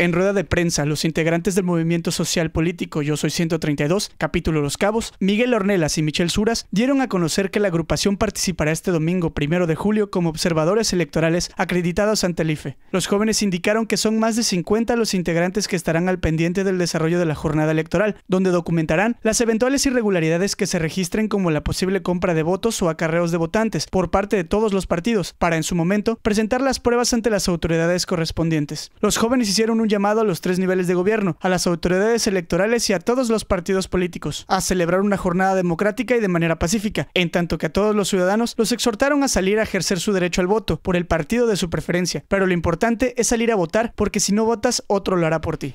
En rueda de prensa, los integrantes del movimiento social político Yo Soy 132, capítulo Los Cabos, Miguel Ornelas y Michelle Suras dieron a conocer que la agrupación participará este domingo primero de julio como observadores electorales acreditados ante el IFE. Los jóvenes indicaron que son más de 50 los integrantes que estarán al pendiente del desarrollo de la jornada electoral, donde documentarán las eventuales irregularidades que se registren como la posible compra de votos o acarreos de votantes por parte de todos los partidos, para en su momento presentar las pruebas ante las autoridades correspondientes. Los jóvenes hicieron un llamado a los tres niveles de gobierno, a las autoridades electorales y a todos los partidos políticos, a celebrar una jornada democrática y de manera pacífica, en tanto que a todos los ciudadanos los exhortaron a salir a ejercer su derecho al voto por el partido de su preferencia, pero lo importante es salir a votar porque si no votas otro lo hará por ti.